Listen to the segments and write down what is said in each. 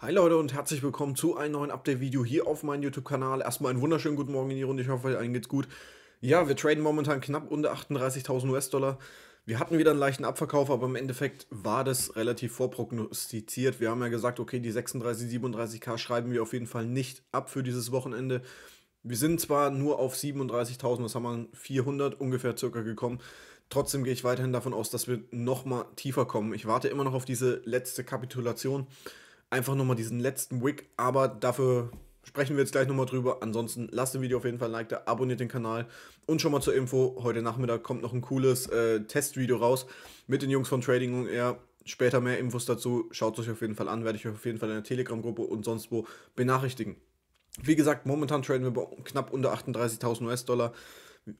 Hi Leute und herzlich willkommen zu einem neuen Update-Video hier auf meinem YouTube-Kanal. Erstmal einen wunderschönen guten Morgen in die Runde, ich hoffe, allen geht's gut. Ja, wir traden momentan knapp unter 38.000 US-Dollar. Wir hatten wieder einen leichten Abverkauf, aber im Endeffekt war das relativ vorprognostiziert. Wir haben ja gesagt, okay, die 36, 37k schreiben wir auf jeden Fall nicht ab für dieses Wochenende. Wir sind zwar nur auf 37.000, das haben wir 400 ungefähr circa gekommen. Trotzdem gehe ich weiterhin davon aus, dass wir nochmal tiefer kommen. Ich warte immer noch auf diese letzte Kapitulation einfach nochmal diesen letzten Wick, aber dafür sprechen wir jetzt gleich nochmal drüber. Ansonsten lasst dem Video auf jeden Fall ein Like da, abonniert den Kanal und schon mal zur Info, heute Nachmittag kommt noch ein cooles äh, Testvideo raus mit den Jungs von Trading und Air. Später mehr Infos dazu, schaut es euch auf jeden Fall an, werde ich euch auf jeden Fall in der Telegram-Gruppe und sonst wo benachrichtigen. Wie gesagt, momentan traden wir bei knapp unter 38.000 US-Dollar.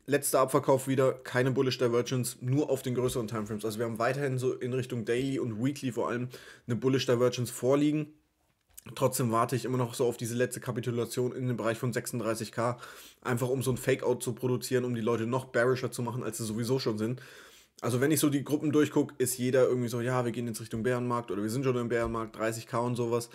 Letzter Abverkauf wieder, keine Bullish Divergence, nur auf den größeren Timeframes. Also wir haben weiterhin so in Richtung Daily und Weekly vor allem eine Bullish Divergence vorliegen. Trotzdem warte ich immer noch so auf diese letzte Kapitulation in dem Bereich von 36k, einfach um so ein Fakeout zu produzieren, um die Leute noch bearischer zu machen, als sie sowieso schon sind. Also wenn ich so die Gruppen durchgucke, ist jeder irgendwie so, ja, wir gehen jetzt Richtung Bärenmarkt oder wir sind schon im Bärenmarkt, 30k und sowas.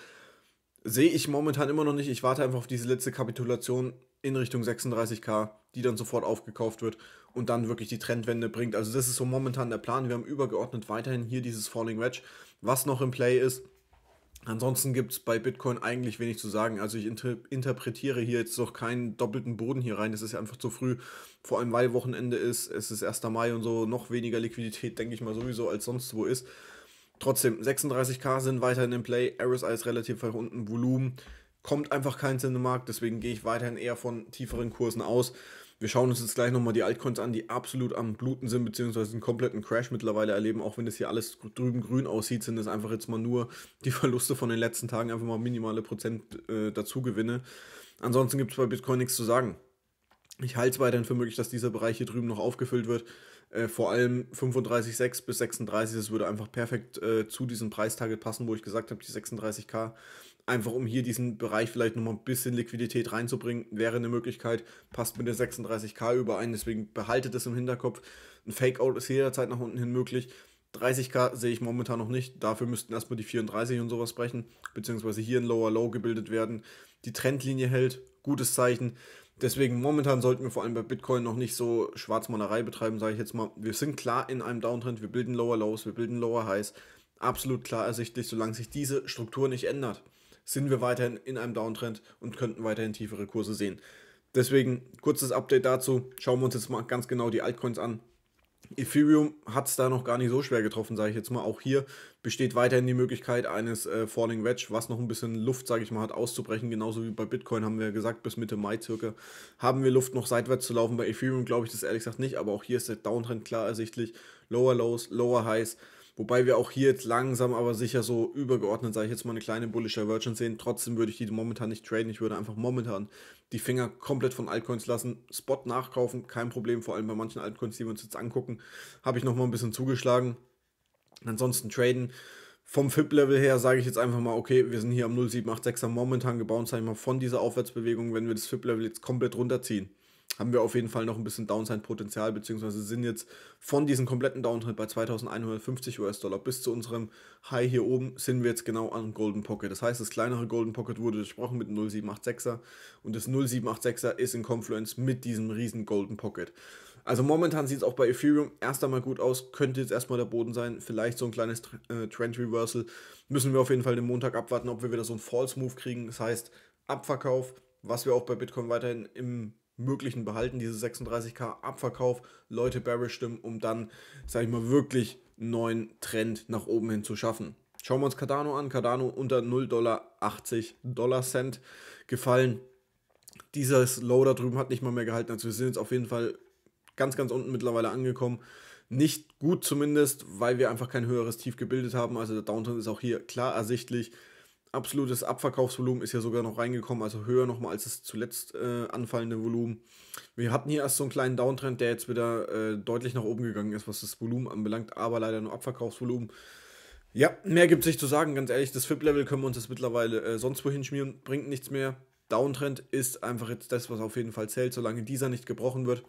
Sehe ich momentan immer noch nicht. Ich warte einfach auf diese letzte Kapitulation in Richtung 36k, die dann sofort aufgekauft wird und dann wirklich die Trendwende bringt. Also das ist so momentan der Plan. Wir haben übergeordnet weiterhin hier dieses Falling Wedge, was noch im Play ist. Ansonsten gibt es bei Bitcoin eigentlich wenig zu sagen. Also ich inter interpretiere hier jetzt noch keinen doppelten Boden hier rein. Das ist ja einfach zu früh. Vor allem weil Wochenende ist, es ist 1. Mai und so, noch weniger Liquidität, denke ich mal sowieso, als sonst wo ist. Trotzdem, 36k sind weiterhin im Play, RSI ist relativ weit unten, Volumen kommt einfach keins Sinn im Markt. Deswegen gehe ich weiterhin eher von tieferen Kursen aus. Wir schauen uns jetzt gleich nochmal die Altcoins an, die absolut am Bluten sind, beziehungsweise einen kompletten Crash mittlerweile erleben. Auch wenn das hier alles drüben grün aussieht, sind es einfach jetzt mal nur die Verluste von den letzten Tagen, einfach mal minimale Prozent äh, dazugewinne. Ansonsten gibt es bei Bitcoin nichts zu sagen. Ich halte es weiterhin für möglich, dass dieser Bereich hier drüben noch aufgefüllt wird. Äh, vor allem 35,6 bis 36, das würde einfach perfekt äh, zu diesem Preistarget passen, wo ich gesagt habe, die 36k. Einfach um hier diesen Bereich vielleicht nochmal ein bisschen Liquidität reinzubringen, wäre eine Möglichkeit. Passt mit den 36k überein, deswegen behaltet es im Hinterkopf. Ein Fake-Out ist jederzeit nach unten hin möglich. 30k sehe ich momentan noch nicht. Dafür müssten erstmal die 34 und sowas brechen, beziehungsweise hier ein Lower Low gebildet werden. Die Trendlinie hält, gutes Zeichen. Deswegen momentan sollten wir vor allem bei Bitcoin noch nicht so Schwarzmalerei betreiben, sage ich jetzt mal. Wir sind klar in einem Downtrend, wir bilden Lower Lows, wir bilden Lower Highs. Absolut klar ersichtlich, solange sich diese Struktur nicht ändert, sind wir weiterhin in einem Downtrend und könnten weiterhin tiefere Kurse sehen. Deswegen kurzes Update dazu. Schauen wir uns jetzt mal ganz genau die Altcoins an. Ethereum hat es da noch gar nicht so schwer getroffen, sage ich jetzt mal. Auch hier besteht weiterhin die Möglichkeit eines äh, Falling Wedge, was noch ein bisschen Luft, sage ich mal, hat, auszubrechen. Genauso wie bei Bitcoin haben wir gesagt, bis Mitte Mai circa haben wir Luft noch seitwärts zu laufen. Bei Ethereum glaube ich das ehrlich gesagt nicht, aber auch hier ist der Downtrend klar ersichtlich. Lower Lows, Lower Highs. Wobei wir auch hier jetzt langsam, aber sicher so übergeordnet, sage ich jetzt mal, eine kleine Bullish Divergence sehen. Trotzdem würde ich die momentan nicht traden. Ich würde einfach momentan die Finger komplett von Altcoins lassen. Spot nachkaufen, kein Problem. Vor allem bei manchen Altcoins, die wir uns jetzt angucken, habe ich nochmal ein bisschen zugeschlagen. Ansonsten traden. Vom FIP-Level her sage ich jetzt einfach mal, okay, wir sind hier am 0786er momentan gebaut, sage ich mal, von dieser Aufwärtsbewegung, wenn wir das FIP-Level jetzt komplett runterziehen haben wir auf jeden Fall noch ein bisschen Downside-Potenzial, beziehungsweise sind jetzt von diesem kompletten Downtrend bei 2150 US-Dollar bis zu unserem High hier oben, sind wir jetzt genau an Golden Pocket. Das heißt, das kleinere Golden Pocket wurde durchbrochen mit 0786er und das 0786er ist in Confluence mit diesem riesen Golden Pocket. Also momentan sieht es auch bei Ethereum erst einmal gut aus, könnte jetzt erstmal der Boden sein, vielleicht so ein kleines äh, Trend Reversal. Müssen wir auf jeden Fall den Montag abwarten, ob wir wieder so einen False Move kriegen, das heißt Abverkauf, was wir auch bei Bitcoin weiterhin im möglichen behalten, diese 36k Abverkauf, Leute bearish stimmen, um dann, sage ich mal, wirklich einen neuen Trend nach oben hin zu schaffen. Schauen wir uns Cardano an. Cardano unter 0,80 Dollar, Dollar Cent gefallen. Dieses Low da drüben hat nicht mal mehr gehalten. Also wir sind jetzt auf jeden Fall ganz, ganz unten mittlerweile angekommen. Nicht gut zumindest, weil wir einfach kein höheres Tief gebildet haben. Also der Downturn ist auch hier klar ersichtlich absolutes Abverkaufsvolumen ist ja sogar noch reingekommen, also höher nochmal als das zuletzt äh, anfallende Volumen. Wir hatten hier erst so einen kleinen Downtrend, der jetzt wieder äh, deutlich nach oben gegangen ist, was das Volumen anbelangt, aber leider nur Abverkaufsvolumen. Ja, mehr gibt es nicht zu sagen, ganz ehrlich, das FIP-Level können wir uns jetzt mittlerweile äh, sonst wohin schmieren, bringt nichts mehr. Downtrend ist einfach jetzt das, was auf jeden Fall zählt, solange dieser nicht gebrochen wird.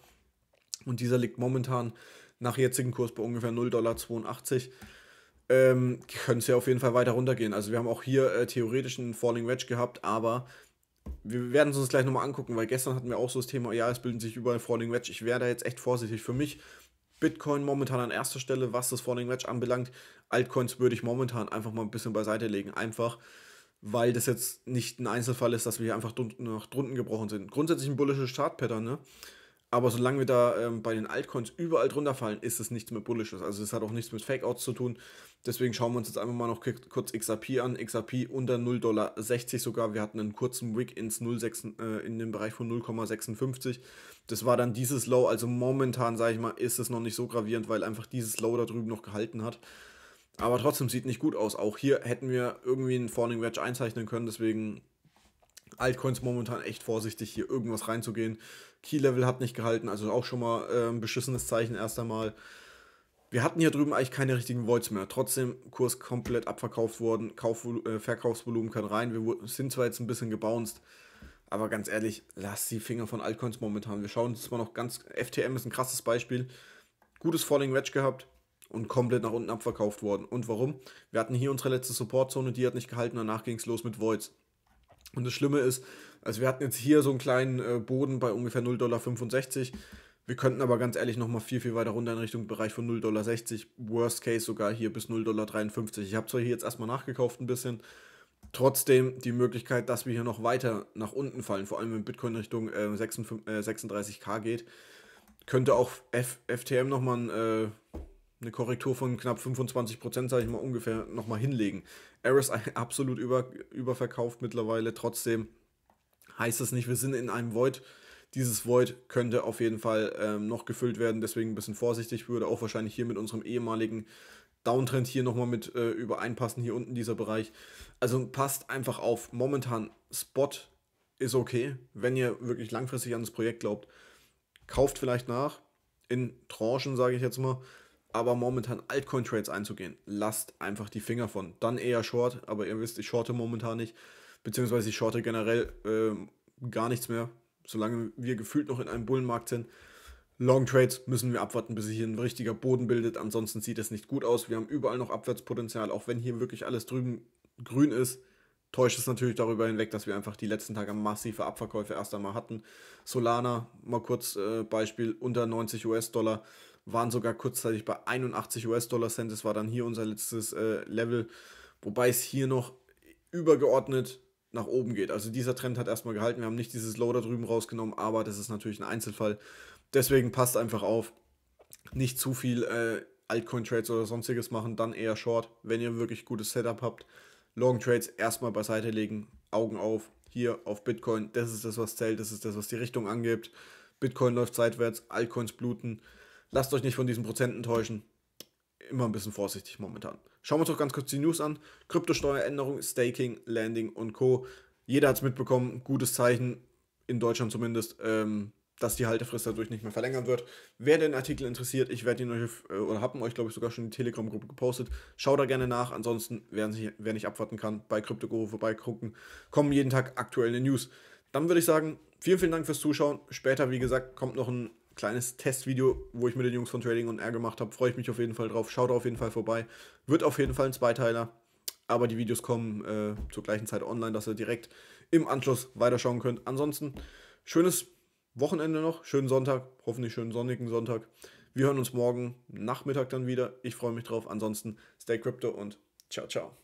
Und dieser liegt momentan nach jetzigem Kurs bei ungefähr 0,82 Dollar ähm, können es ja auf jeden Fall weiter runtergehen. Also wir haben auch hier äh, theoretisch einen Falling Wedge gehabt, aber wir werden es uns gleich nochmal angucken, weil gestern hatten wir auch so das Thema, ja, es bilden sich überall Falling Wedge. Ich wäre da jetzt echt vorsichtig. Für mich Bitcoin momentan an erster Stelle, was das Falling Wedge anbelangt. Altcoins würde ich momentan einfach mal ein bisschen beiseite legen. Einfach, weil das jetzt nicht ein Einzelfall ist, dass wir hier einfach drun nach drunten gebrochen sind. Grundsätzlich ein bullisches Startpattern, ne? Aber solange wir da ähm, bei den Altcoins überall drunter fallen, ist es nichts mit Bullishes. Also es hat auch nichts mit Fakeouts zu tun. Deswegen schauen wir uns jetzt einfach mal noch kurz XRP an. XRP unter 0,60 Dollar sogar. Wir hatten einen kurzen Wick ins 06, äh, in den Bereich von 0,56. Das war dann dieses Low. Also momentan, sage ich mal, ist es noch nicht so gravierend, weil einfach dieses Low da drüben noch gehalten hat. Aber trotzdem sieht nicht gut aus. Auch hier hätten wir irgendwie einen Falling Wedge einzeichnen können. Deswegen Altcoins momentan echt vorsichtig, hier irgendwas reinzugehen. Key-Level hat nicht gehalten, also auch schon mal äh, ein beschissenes Zeichen erst einmal. Wir hatten hier drüben eigentlich keine richtigen Voids mehr. Trotzdem, Kurs komplett abverkauft worden, Kauf, äh, Verkaufsvolumen kann rein. Wir sind zwar jetzt ein bisschen gebounced, aber ganz ehrlich, lass die Finger von Altcoins momentan. Wir schauen uns mal noch ganz. FTM ist ein krasses Beispiel. Gutes Falling Wedge gehabt und komplett nach unten abverkauft worden. Und warum? Wir hatten hier unsere letzte Supportzone, die hat nicht gehalten, danach ging es los mit Voids. Und das Schlimme ist, also wir hatten jetzt hier so einen kleinen äh, Boden bei ungefähr 0,65 Dollar. Wir könnten aber ganz ehrlich nochmal viel, viel weiter runter in Richtung Bereich von 0,60 Dollar. Worst Case sogar hier bis 0,53 Dollar. Ich habe zwar hier jetzt erstmal nachgekauft ein bisschen. Trotzdem die Möglichkeit, dass wir hier noch weiter nach unten fallen, vor allem wenn Bitcoin Richtung äh, 36k äh, geht, könnte auch F FTM nochmal Äh, eine Korrektur von knapp 25 sage ich mal ungefähr, nochmal hinlegen. RSI absolut über, überverkauft mittlerweile, trotzdem heißt das nicht, wir sind in einem Void. Dieses Void könnte auf jeden Fall ähm, noch gefüllt werden, deswegen ein bisschen vorsichtig. Ich würde auch wahrscheinlich hier mit unserem ehemaligen Downtrend hier nochmal mit äh, übereinpassen, hier unten dieser Bereich. Also passt einfach auf, momentan Spot ist okay. Wenn ihr wirklich langfristig an das Projekt glaubt, kauft vielleicht nach, in Tranchen sage ich jetzt mal, aber momentan Altcoin-Trades einzugehen, lasst einfach die Finger von. Dann eher Short, aber ihr wisst, ich shorte momentan nicht beziehungsweise ich shorte generell äh, gar nichts mehr, solange wir gefühlt noch in einem Bullenmarkt sind. Long Trades müssen wir abwarten, bis sich hier ein richtiger Boden bildet. Ansonsten sieht es nicht gut aus. Wir haben überall noch Abwärtspotenzial, auch wenn hier wirklich alles drüben grün ist. Täuscht es natürlich darüber hinweg, dass wir einfach die letzten Tage massive Abverkäufe erst einmal hatten. Solana, mal kurz äh, Beispiel, unter 90 US-Dollar, waren sogar kurzzeitig bei 81 US-Dollar-Cent. Das war dann hier unser letztes äh, Level. Wobei es hier noch übergeordnet nach oben geht. Also dieser Trend hat erstmal gehalten. Wir haben nicht dieses Low da drüben rausgenommen, aber das ist natürlich ein Einzelfall. Deswegen passt einfach auf. Nicht zu viel äh, Altcoin-Trades oder sonstiges machen, dann eher Short, wenn ihr wirklich gutes Setup habt. Long-Trades erstmal beiseite legen, Augen auf, hier auf Bitcoin. Das ist das, was zählt, das ist das, was die Richtung angibt. Bitcoin läuft seitwärts, Altcoins bluten. Lasst euch nicht von diesen Prozenten täuschen immer ein bisschen vorsichtig momentan. Schauen wir uns doch ganz kurz die News an. Kryptosteueränderung, Staking, Landing und Co. Jeder hat es mitbekommen, gutes Zeichen, in Deutschland zumindest, ähm, dass die Haltefrist dadurch nicht mehr verlängert wird. Wer den Artikel interessiert, ich werde ihn euch, äh, oder habe euch, glaube ich, sogar schon in die Telegram-Gruppe gepostet. Schaut da gerne nach. Ansonsten, wer nicht, wer nicht abwarten kann, bei CryptoGuru vorbeigucken. Kommen jeden Tag aktuelle News. Dann würde ich sagen, vielen, vielen Dank fürs Zuschauen. Später, wie gesagt, kommt noch ein kleines Testvideo, wo ich mit den Jungs von Trading und R gemacht habe. Freue ich mich auf jeden Fall drauf. Schaut auf jeden Fall vorbei. Wird auf jeden Fall ein Zweiteiler. Aber die Videos kommen äh, zur gleichen Zeit online, dass ihr direkt im Anschluss weiterschauen könnt. Ansonsten schönes Wochenende noch, schönen Sonntag, hoffentlich schönen sonnigen Sonntag. Wir hören uns morgen Nachmittag dann wieder. Ich freue mich drauf. Ansonsten stay crypto und ciao, ciao.